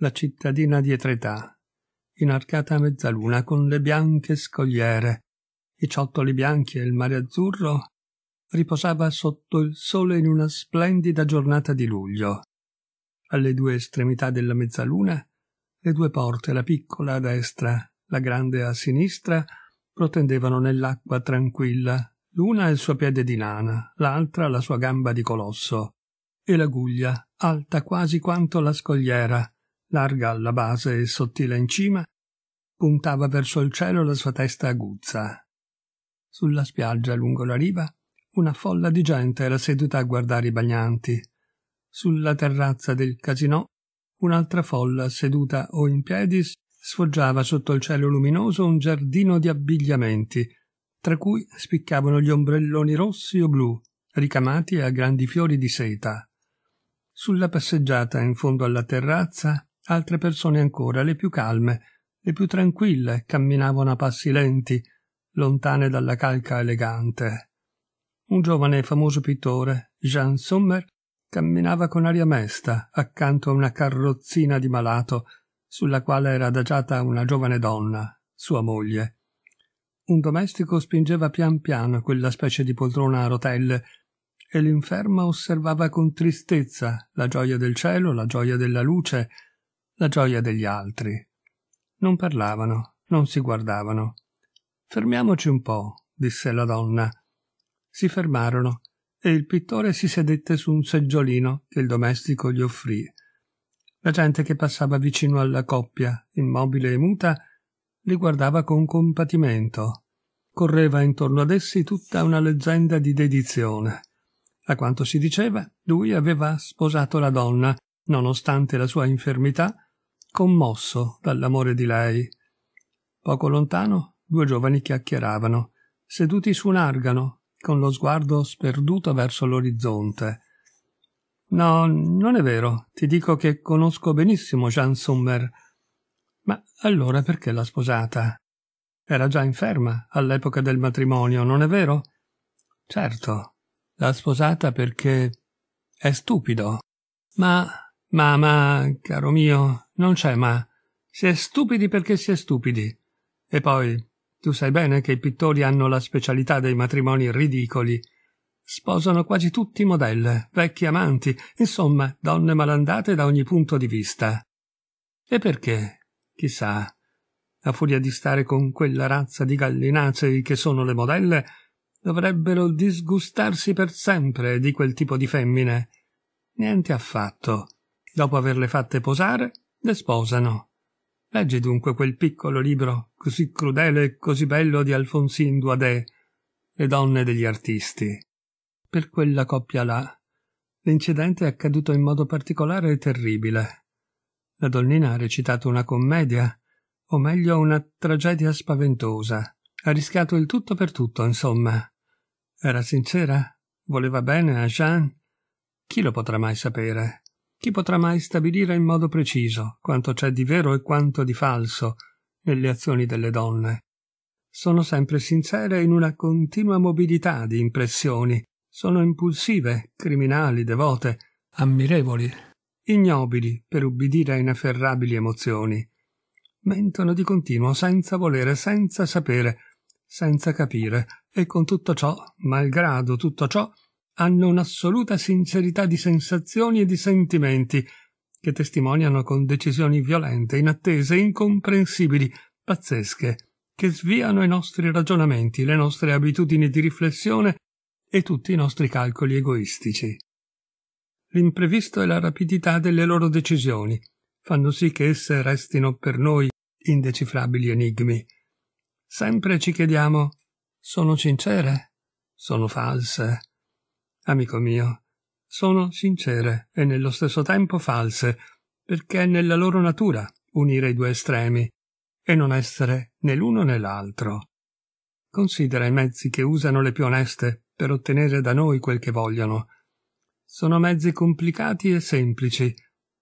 la cittadina di dietretà, inarcata a mezzaluna con le bianche scogliere, i ciottoli bianchi e il mare azzurro, riposava sotto il sole in una splendida giornata di luglio. Alle due estremità della mezzaluna, le due porte, la piccola a destra, la grande a sinistra, protendevano nell'acqua tranquilla, l'una il suo piede di nana, l'altra la sua gamba di colosso, e la guglia, alta quasi quanto la scogliera, larga alla base e sottile in cima, puntava verso il cielo la sua testa aguzza. Sulla spiaggia lungo la riva una folla di gente era seduta a guardare i bagnanti. Sulla terrazza del casinò un'altra folla seduta o in piedi sfoggiava sotto il cielo luminoso un giardino di abbigliamenti, tra cui spiccavano gli ombrelloni rossi o blu, ricamati a grandi fiori di seta. Sulla passeggiata in fondo alla terrazza Altre persone ancora, le più calme, le più tranquille, camminavano a passi lenti, lontane dalla calca elegante. Un giovane e famoso pittore, Jean Sommer, camminava con aria mesta accanto a una carrozzina di malato sulla quale era adagiata una giovane donna, sua moglie. Un domestico spingeva pian piano quella specie di poltrona a rotelle e l'inferma osservava con tristezza la gioia del cielo, la gioia della luce, la gioia degli altri. Non parlavano, non si guardavano. Fermiamoci un po', disse la donna. Si fermarono e il pittore si sedette su un seggiolino che il domestico gli offrì. La gente che passava vicino alla coppia, immobile e muta, li guardava con compatimento. Correva intorno ad essi tutta una leggenda di dedizione. A quanto si diceva, lui aveva sposato la donna, nonostante la sua infermità, commosso dall'amore di lei. Poco lontano due giovani chiacchieravano, seduti su un argano, con lo sguardo sperduto verso l'orizzonte. No, non è vero, ti dico che conosco benissimo Jean Summer. Ma allora perché l'ha sposata? Era già inferma all'epoca del matrimonio, non è vero? Certo, l'ha sposata perché è stupido. Ma ma, ma, caro mio, non c'è ma. Si è stupidi perché si è stupidi. E poi, tu sai bene che i pittori hanno la specialità dei matrimoni ridicoli. Sposano quasi tutti modelle, vecchi amanti, insomma, donne malandate da ogni punto di vista. E perché? Chissà. A furia di stare con quella razza di gallinacei che sono le modelle, dovrebbero disgustarsi per sempre di quel tipo di femmine. Niente affatto dopo averle fatte posare, le sposano. Leggi dunque quel piccolo libro così crudele e così bello di Alfonsin Duadè, Le donne degli artisti. Per quella coppia là, l'incidente è accaduto in modo particolare e terribile. La donnina ha recitato una commedia, o meglio una tragedia spaventosa. Ha rischiato il tutto per tutto, insomma. Era sincera? Voleva bene a Jean? Chi lo potrà mai sapere? Chi potrà mai stabilire in modo preciso quanto c'è di vero e quanto di falso nelle azioni delle donne? Sono sempre sincere in una continua mobilità di impressioni, sono impulsive, criminali, devote, ammirevoli, ignobili per ubbidire a inafferrabili emozioni. Mentono di continuo, senza volere, senza sapere, senza capire, e con tutto ciò, malgrado tutto ciò, hanno un'assoluta sincerità di sensazioni e di sentimenti, che testimoniano con decisioni violente, inattese, incomprensibili, pazzesche, che sviano i nostri ragionamenti, le nostre abitudini di riflessione e tutti i nostri calcoli egoistici. L'imprevisto e la rapidità delle loro decisioni fanno sì che esse restino per noi indecifrabili enigmi. Sempre ci chiediamo sono sincere? Sono false? amico mio, sono sincere e nello stesso tempo false, perché è nella loro natura unire i due estremi e non essere né l'uno né l'altro. Considera i mezzi che usano le più oneste per ottenere da noi quel che vogliono. Sono mezzi complicati e semplici,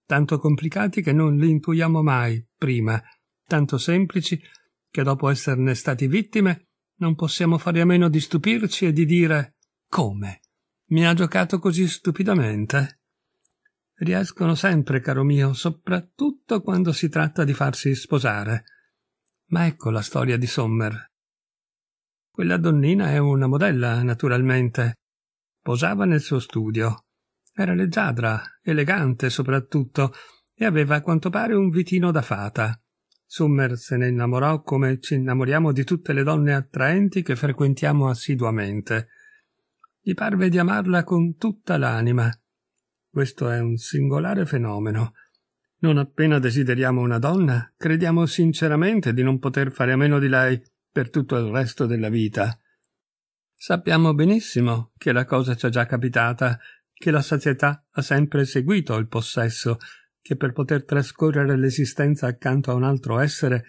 tanto complicati che non li intuiamo mai prima, tanto semplici che dopo esserne stati vittime non possiamo fare a meno di stupirci e di dire come. Mi ha giocato così stupidamente. Riescono sempre, caro mio, soprattutto quando si tratta di farsi sposare. Ma ecco la storia di Sommer. Quella donnina è una modella, naturalmente. Posava nel suo studio. Era leggiadra, elegante soprattutto, e aveva a quanto pare un vitino da fata. Sommer se ne innamorò come ci innamoriamo di tutte le donne attraenti che frequentiamo assiduamente gli parve di amarla con tutta l'anima. Questo è un singolare fenomeno. Non appena desideriamo una donna, crediamo sinceramente di non poter fare a meno di lei per tutto il resto della vita. Sappiamo benissimo che la cosa ci è già capitata, che la sazietà ha sempre seguito il possesso, che per poter trascorrere l'esistenza accanto a un altro essere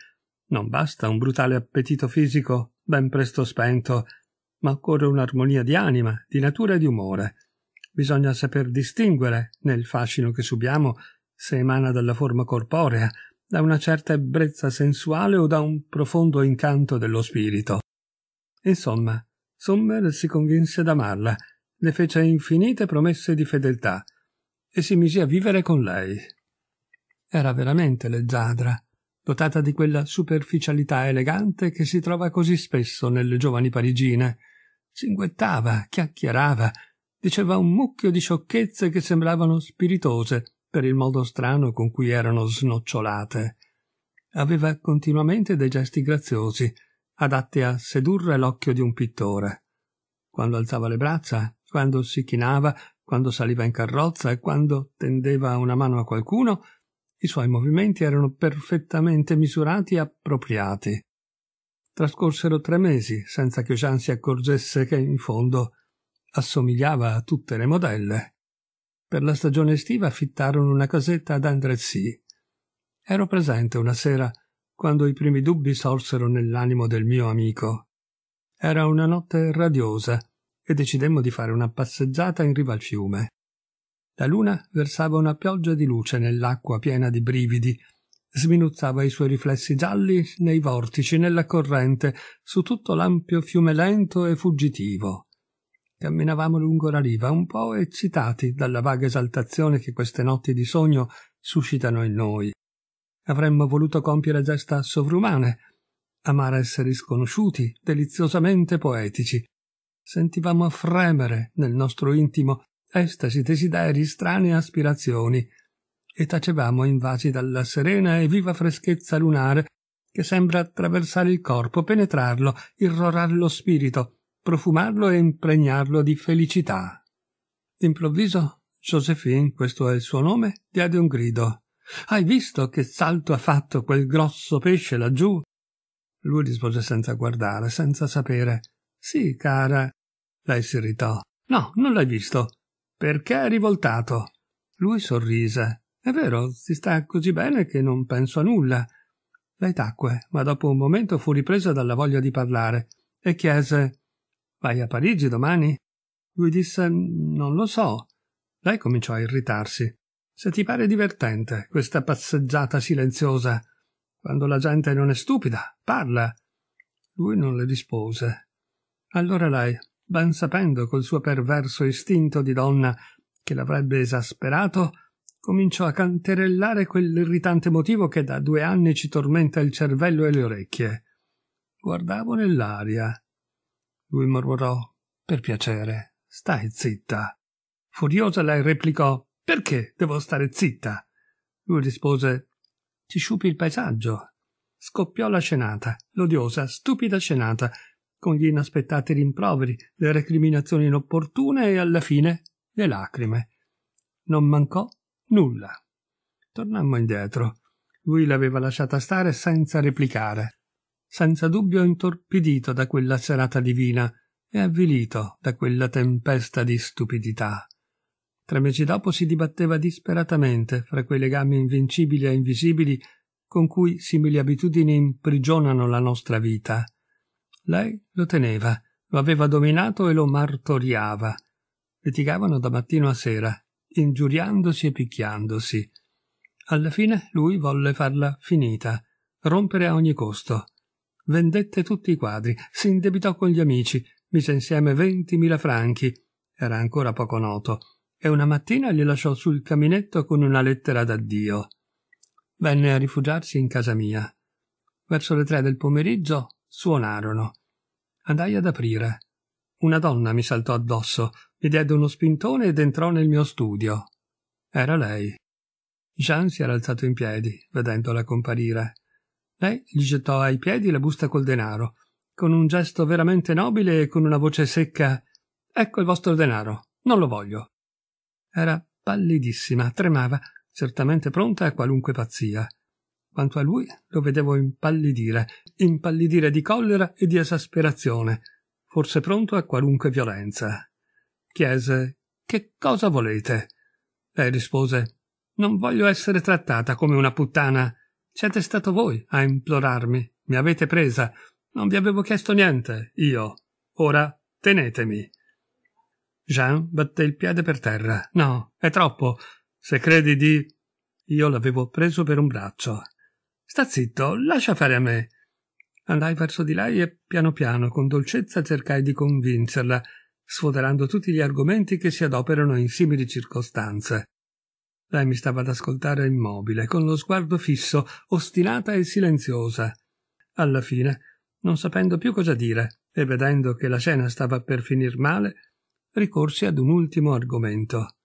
non basta un brutale appetito fisico ben presto spento ma occorre un'armonia di anima, di natura e di umore. Bisogna saper distinguere, nel fascino che subiamo, se emana dalla forma corporea, da una certa ebbrezza sensuale o da un profondo incanto dello spirito. Insomma, Sommer si convinse ad amarla, le fece infinite promesse di fedeltà e si mise a vivere con lei. Era veramente leggiadra, dotata di quella superficialità elegante che si trova così spesso nelle giovani parigine, cinguettava, chiacchierava, diceva un mucchio di sciocchezze che sembravano spiritose per il modo strano con cui erano snocciolate. Aveva continuamente dei gesti graziosi, adatti a sedurre l'occhio di un pittore. Quando alzava le braccia, quando si chinava, quando saliva in carrozza e quando tendeva una mano a qualcuno, i suoi movimenti erano perfettamente misurati e appropriati. Trascorsero tre mesi senza che Jean si accorgesse che in fondo assomigliava a tutte le modelle. Per la stagione estiva affittarono una casetta ad Andrezzi. Ero presente una sera quando i primi dubbi sorsero nell'animo del mio amico. Era una notte radiosa e decidemmo di fare una passeggiata in riva al fiume. La luna versava una pioggia di luce nell'acqua piena di brividi sminuzzava i suoi riflessi gialli nei vortici, nella corrente, su tutto l'ampio fiume lento e fuggitivo. Camminavamo lungo la riva, un po' eccitati dalla vaga esaltazione che queste notti di sogno suscitano in noi. Avremmo voluto compiere gesta sovrumane, amare esseri sconosciuti, deliziosamente poetici. Sentivamo fremere nel nostro intimo estasi, desideri, strane aspirazioni e tacevamo invasi dalla serena e viva freschezza lunare che sembra attraversare il corpo, penetrarlo, irrorar lo spirito, profumarlo e impregnarlo di felicità. D'improvviso Josephine, questo è il suo nome, diede un grido. Hai visto che salto ha fatto quel grosso pesce laggiù? Lui rispose senza guardare, senza sapere. Sì, cara. Lei si irritò. No, non l'hai visto. Perché è rivoltato? Lui sorrise. È vero, si sta così bene che non penso a nulla. Lei tacque, ma dopo un momento fu ripresa dalla voglia di parlare e chiese Vai a Parigi domani? Lui disse Non lo so. Lei cominciò a irritarsi. Se ti pare divertente questa passeggiata silenziosa. Quando la gente non è stupida, parla. Lui non le rispose. Allora lei, ben sapendo col suo perverso istinto di donna che l'avrebbe esasperato, cominciò a canterellare quell'irritante motivo che da due anni ci tormenta il cervello e le orecchie. Guardavo nell'aria. Lui mormorò: Per piacere, stai zitta. Furiosa lei replicò: Perché devo stare zitta? Lui rispose: Ti sciupi il paesaggio. Scoppiò la scenata, l'odiosa, stupida scenata, con gli inaspettati rimproveri, le recriminazioni inopportune e alla fine le lacrime. Non mancò Nulla. Tornammo indietro. Lui l'aveva lasciata stare senza replicare, senza dubbio intorpidito da quella serata divina e avvilito da quella tempesta di stupidità. Tre mesi dopo si dibatteva disperatamente fra quei legami invincibili e invisibili con cui simili abitudini imprigionano la nostra vita. Lei lo teneva, lo aveva dominato e lo martoriava. Litigavano da mattino a sera, ingiuriandosi e picchiandosi. Alla fine lui volle farla finita, rompere a ogni costo. Vendette tutti i quadri, si indebitò con gli amici, mise insieme ventimila franchi, era ancora poco noto, e una mattina li lasciò sul caminetto con una lettera d'addio. Venne a rifugiarsi in casa mia. Verso le tre del pomeriggio suonarono. Andai ad aprire. Una donna mi saltò addosso, gli diede uno spintone ed entrò nel mio studio. Era lei. Jean si era alzato in piedi, vedendola comparire. Lei gli gettò ai piedi la busta col denaro, con un gesto veramente nobile e con una voce secca Ecco il vostro denaro, non lo voglio. Era pallidissima, tremava, certamente pronta a qualunque pazzia. Quanto a lui, lo vedevo impallidire, impallidire di collera e di esasperazione, forse pronto a qualunque violenza chiese Che cosa volete? Lei rispose Non voglio essere trattata come una puttana. Siete stato voi a implorarmi. Mi avete presa. Non vi avevo chiesto niente, io. Ora tenetemi. Jean batté il piede per terra. No, è troppo. Se credi di. Io l'avevo preso per un braccio. Sta zitto, lascia fare a me. Andai verso di lei e piano piano, con dolcezza, cercai di convincerla sfoderando tutti gli argomenti che si adoperano in simili circostanze. Lei mi stava ad ascoltare immobile, con lo sguardo fisso, ostinata e silenziosa. Alla fine, non sapendo più cosa dire e vedendo che la cena stava per finir male, ricorsi ad un ultimo argomento.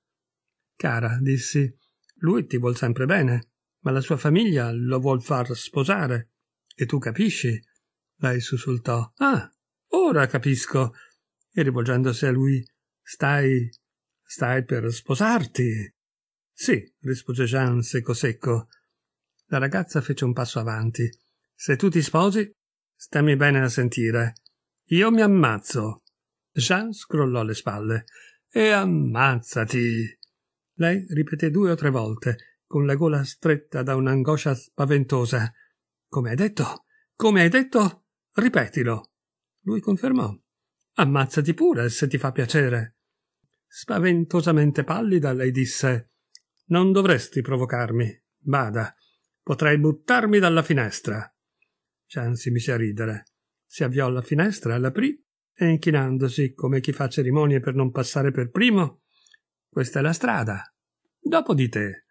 Cara, dissi, lui ti vuol sempre bene, ma la sua famiglia lo vuol far sposare. E tu capisci? Lei sussultò. Ah, ora capisco e rivolgendosi a lui Stai. stai per sposarti? Sì, rispose Jean secco secco. La ragazza fece un passo avanti. Se tu ti sposi, stammi bene a sentire. Io mi ammazzo. Jean scrollò le spalle. E ammazzati. Lei ripeté due o tre volte, con la gola stretta da un'angoscia spaventosa. Come hai detto? Come hai detto? Ripetilo. Lui confermò. Ammazzati pure, se ti fa piacere. Spaventosamente pallida, lei disse Non dovresti provocarmi. Bada, potrei buttarmi dalla finestra. Jean si mise a ridere. Si avviò alla finestra, l'aprì e inchinandosi come chi fa cerimonie per non passare per primo, questa è la strada. Dopo di te.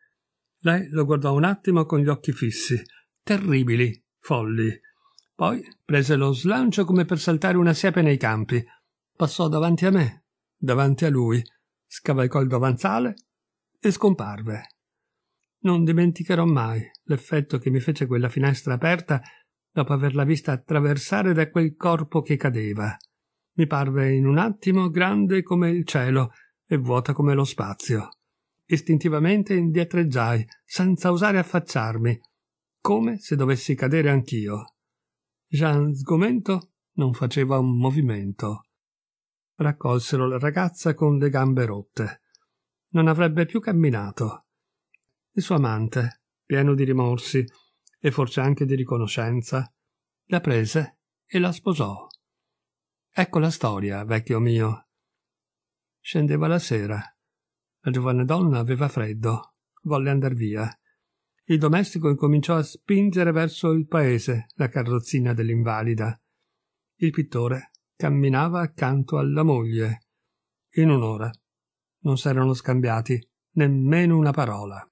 Lei lo guardò un attimo con gli occhi fissi, terribili, folli. Poi prese lo slancio come per saltare una siepe nei campi passò davanti a me, davanti a lui, scavalcò il davanzale e scomparve. Non dimenticherò mai l'effetto che mi fece quella finestra aperta dopo averla vista attraversare da quel corpo che cadeva. Mi parve in un attimo grande come il cielo e vuota come lo spazio. Istintivamente indietreggiai, senza osare affacciarmi, come se dovessi cadere anch'io. Jean Sgomento non faceva un movimento raccolsero la ragazza con le gambe rotte. Non avrebbe più camminato. Il suo amante, pieno di rimorsi e forse anche di riconoscenza, la prese e la sposò. Ecco la storia, vecchio mio. Scendeva la sera. La giovane donna aveva freddo, volle andar via. Il domestico incominciò a spingere verso il paese la carrozzina dell'invalida. Il pittore camminava accanto alla moglie. In un'ora non s'erano scambiati nemmeno una parola.